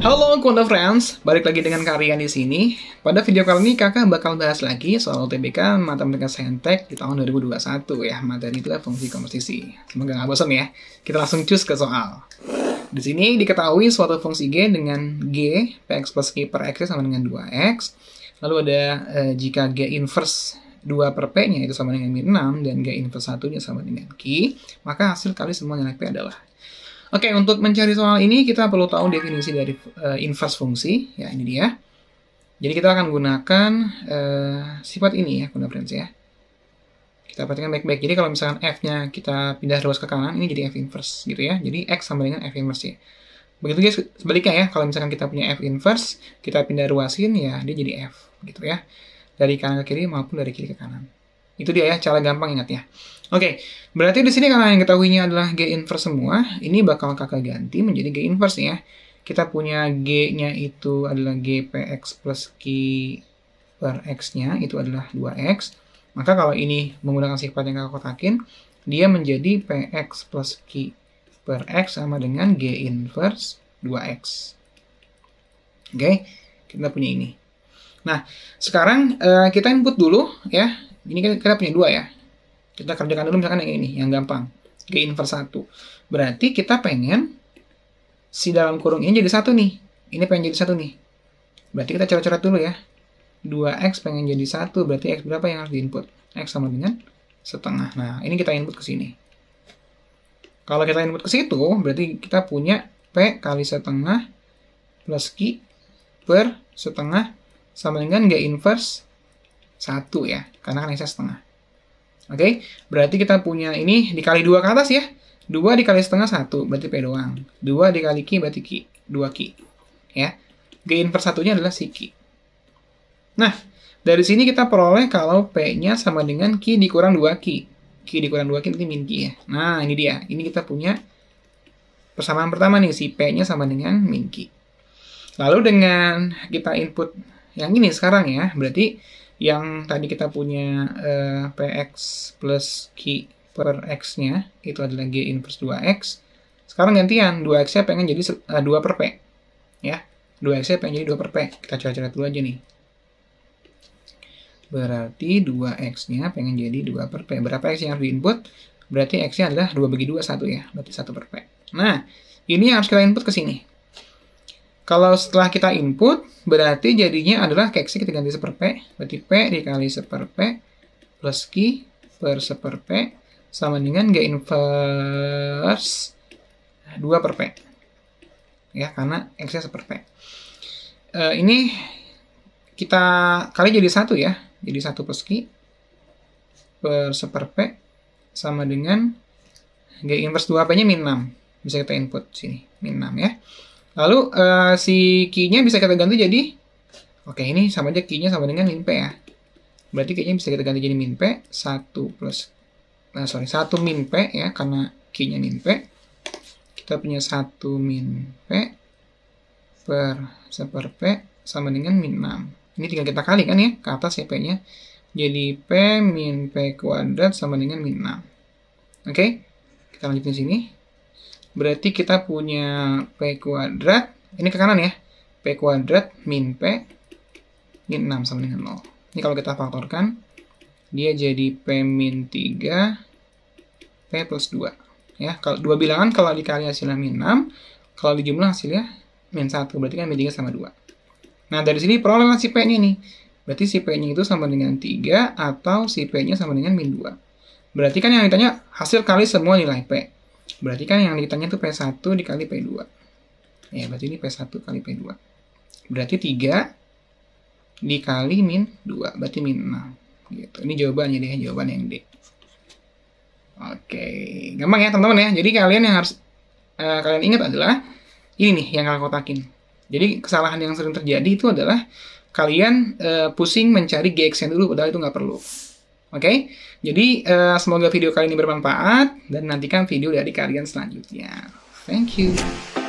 Halo Kondo Friends, balik lagi dengan Karian di sini. Pada video kali ini kakak bakal bahas lagi soal UTBK Matematika Saintek di tahun 2021 ya, materi adalah fungsi komposisi. Semoga nggak bosan ya, kita langsung cus ke soal. Di sini diketahui suatu fungsi G dengan G, PX plus G e per X sama dengan 2X. Lalu ada eh, jika G inverse 2 per P-nya itu sama dengan min 6, dan G inverse 1-nya sama dengan Q, maka hasil kali semua nilai P adalah Oke, okay, untuk mencari soal ini kita perlu tahu definisi dari uh, eh, inverse fungsi. Ya, ini dia. Jadi kita akan gunakan uh, sifat ini ya, guna friends ya. Kita perhatikan baik-baik. Jadi kalau misalkan f-nya kita pindah terus ke kanan, ini jadi f inverse gitu ya. Jadi x sama dengan f inverse ya. Begitu guys, sebaliknya ya, kalau misalkan kita punya f inverse, kita pindah ruasin ya, dia jadi f gitu ya. Dari kanan ke kiri maupun dari kiri ke kanan. Itu dia ya cara gampang ingatnya. Oke, okay, berarti di sini karena yang ketahuinya adalah G inverse semua, ini bakal kakak ganti menjadi G inverse ya. Kita punya G-nya itu adalah GPX plus Q per X-nya, itu adalah 2X. Maka kalau ini menggunakan sifat yang kakak kotakin, dia menjadi PX plus Q per X sama dengan G inverse 2X. Oke, okay, kita punya ini. Nah, sekarang uh, kita input dulu ya ini kan kita punya dua ya. Kita kerjakan dulu misalkan yang ini, yang gampang. G inverse 1. Berarti kita pengen si dalam kurung ini jadi satu nih. Ini pengen jadi satu nih. Berarti kita coret-coret dulu ya. 2x pengen jadi satu berarti x berapa yang harus input? x sama dengan setengah. Nah, ini kita input ke sini. Kalau kita input ke situ, berarti kita punya P kali setengah plus Q per setengah sama dengan G inverse satu ya, karena kan setengah. Oke, okay? berarti kita punya ini dikali dua ke atas ya. dua dikali setengah satu berarti P doang. dua dikali Q berarti Q. dua Q. Ya. G inverse satunya adalah si Ki. Nah, dari sini kita peroleh kalau P-nya sama dengan Q dikurang dua Q. Q dikurang dua Q berarti min Ki ya. Nah, ini dia. Ini kita punya persamaan pertama nih. Si P-nya sama dengan min Ki. Lalu dengan kita input yang ini sekarang ya. Berarti yang tadi kita punya uh, eh, PX plus Q per X-nya, itu adalah G inverse 2X. Sekarang gantian, 2X-nya pengen jadi uh, eh, 2 per P. Ya, 2X-nya pengen jadi 2 per P. Kita coba-coba dulu aja nih. Berarti 2X-nya pengen jadi 2 per P. Berapa X yang harus input Berarti X-nya adalah 2 bagi 2, 1 ya. Berarti 1 per P. Nah, ini yang harus kita input ke sini. Kalau setelah kita input, berarti jadinya adalah keksi kita ganti seper P. Berarti P dikali seper P plus Q per seper P sama dengan G inverse 2 per P. Ya, karena X-nya seper P. Uh, ini kita kali jadi satu ya. Jadi satu plus Q per seper P sama dengan G inverse 2 P-nya min 6. Bisa kita input sini, min 6 ya. Lalu uh, si key-nya bisa kita ganti jadi Oke, ini sama aja key-nya sama dengan min P ya. Berarti kayaknya bisa kita ganti jadi min P 1 plus nah sorry, 1 min P ya karena key-nya min P. Kita punya 1 min P per 1 P sama dengan min 6. Ini tinggal kita kali kan ya ke atas ya P-nya. Jadi P min P kuadrat sama dengan min 6. Oke, kita lanjutin sini. Berarti kita punya P kuadrat, ini ke kanan ya, P kuadrat min P, min 6 sama dengan 0. Ini kalau kita faktorkan, dia jadi P min 3, P plus 2. Ya, kalau dua bilangan, kalau dikali hasilnya min 6, kalau dijumlah hasilnya min 1, berarti kan min 3 sama 2. Nah, dari sini perolehan si P-nya nih. Berarti si P-nya itu sama dengan 3 atau si P-nya sama dengan min 2. Berarti kan yang ditanya hasil kali semua nilai P. Berarti kan yang ditanya itu P1 dikali P2. Ya, berarti ini P1 kali P2. Berarti 3 dikali min 2, berarti min 6. Gitu. Ini jawabannya deh, jawaban yang D. Oke, gampang ya teman-teman ya. Jadi kalian yang harus uh, kalian ingat adalah ini nih yang kalian kotakin. Jadi kesalahan yang sering terjadi itu adalah kalian uh, pusing mencari GX-nya dulu padahal itu nggak perlu. Oke, okay? jadi uh, semoga video kali ini bermanfaat dan nantikan video dari kalian selanjutnya. Thank you.